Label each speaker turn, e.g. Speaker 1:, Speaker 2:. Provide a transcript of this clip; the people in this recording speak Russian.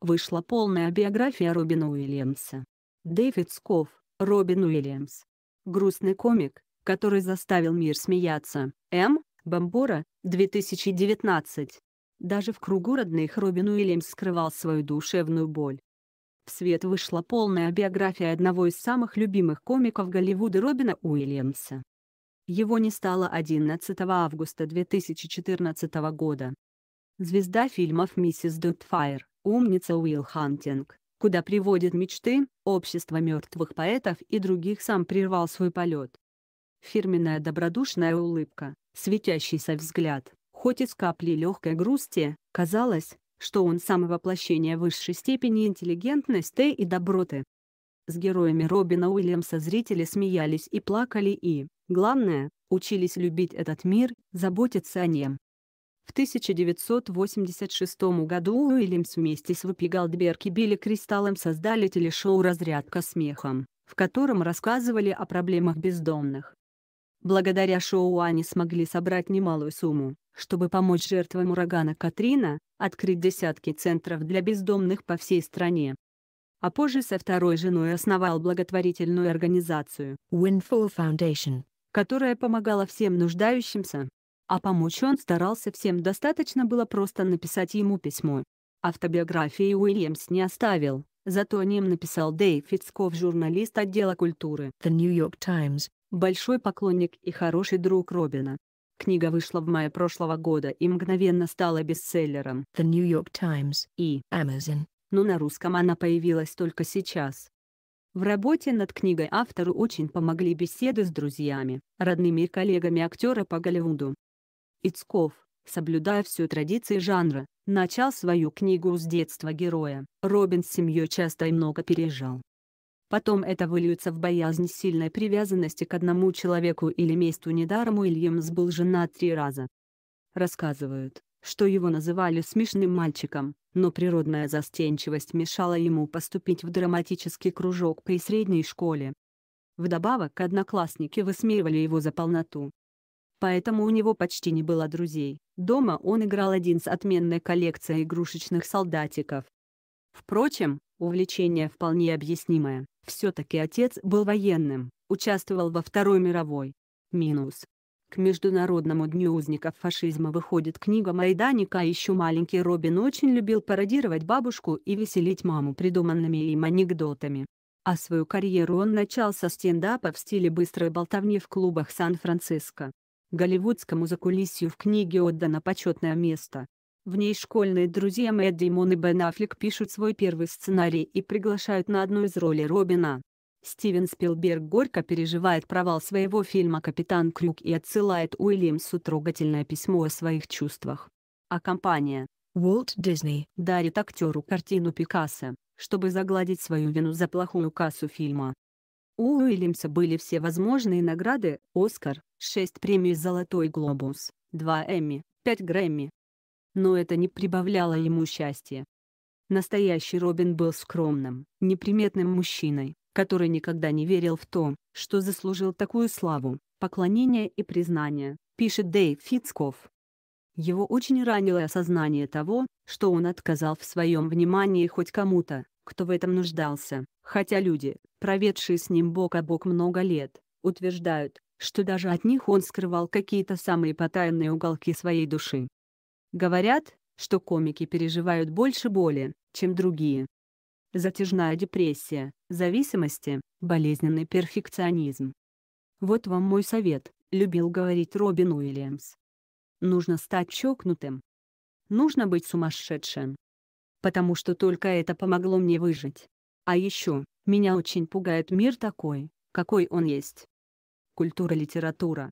Speaker 1: вышла полная биография Робина Уильямса. Дэвид Сков, Робин Уильямс. Грустный комик, который заставил мир смеяться. М. Бомбора, 2019. Даже в кругу родных Робин Уильямс скрывал свою душевную боль. В свет вышла полная биография одного из самых любимых комиков Голливуда Робина Уильямса. Его не стало 11 августа 2014 года. Звезда фильмов «Миссис Дотфайр» «Умница Уилл Хантинг», куда приводит мечты, общество мертвых поэтов и других сам прервал свой полет. Фирменная добродушная улыбка, светящийся взгляд, хоть и с каплей легкой грусти, казалось, что он самовоплощение высшей степени интеллигентности и доброты. С героями Робина Уильямса зрители смеялись и плакали и, главное, учились любить этот мир, заботиться о нем. В 1986 году Уильямс вместе с Вупи Галдберг и Билли Кристаллом создали телешоу «Разрядка смехом», в котором рассказывали о проблемах бездомных. Благодаря шоу они смогли собрать немалую сумму, чтобы помочь жертвам урагана Катрина, открыть десятки центров для бездомных по всей стране. А позже со второй женой основал благотворительную организацию Windfall Foundation, которая помогала всем нуждающимся. А помочь он старался всем, достаточно было просто написать ему письмо. Автобиографии Уильямс не оставил, зато о нем написал Дэйв Фицков, журналист отдела культуры The New York Times, большой поклонник и хороший друг Робина. Книга вышла в мае прошлого года и мгновенно стала бестселлером The New York Times и Amazon, но на русском она появилась только сейчас. В работе над книгой автору очень помогли беседы с друзьями, родными и коллегами актера по Голливуду. Ицков, соблюдая всю традиции жанра, начал свою книгу с детства героя. Робин с семьей часто и много переезжал. Потом это выльется в боязнь сильной привязанности к одному человеку или месту недаром Уильямс был женат три раза. Рассказывают, что его называли смешным мальчиком, но природная застенчивость мешала ему поступить в драматический кружок при средней школе. Вдобавок одноклассники высмеивали его за полноту, поэтому у него почти не было друзей. Дома он играл один с отменной коллекцией игрушечных солдатиков. Впрочем, увлечение вполне объяснимое. Все-таки отец был военным, участвовал во Второй мировой. Минус. К Международному дню узников фашизма выходит книга Майданика, а еще маленький Робин очень любил пародировать бабушку и веселить маму придуманными им анекдотами. А свою карьеру он начал со стендапа в стиле быстрой болтовни в клубах Сан-Франциско. Голливудскому закулисью в книге отдано почетное место. В ней школьные друзья Мэтт Димон и Бен Аффлек пишут свой первый сценарий и приглашают на одну из ролей Робина. Стивен Спилберг горько переживает провал своего фильма «Капитан Крюк» и отсылает Уильямсу трогательное письмо о своих чувствах. А компания Walt Disney дарит актеру картину Пикассо, чтобы загладить свою вину за плохую кассу фильма. У Уильямса были все возможные награды «Оскар», 6 премий «Золотой глобус», 2 Эмми, 5 Грэмми. Но это не прибавляло ему счастья. Настоящий Робин был скромным, неприметным мужчиной, который никогда не верил в то, что заслужил такую славу, поклонение и признание, пишет Дэйв Фицков. Его очень ранило осознание того, что он отказал в своем внимании хоть кому-то, кто в этом нуждался, хотя люди, проведшие с ним бок о бок много лет, утверждают, что даже от них он скрывал какие-то самые потаенные уголки своей души. Говорят, что комики переживают больше боли, чем другие. Затяжная депрессия, зависимости, болезненный перфекционизм. Вот вам мой совет, любил говорить Робин Уильямс. Нужно стать чокнутым. Нужно быть сумасшедшим, потому что только это помогло мне выжить. А еще, меня очень пугает мир такой, какой он есть. Культура-литература,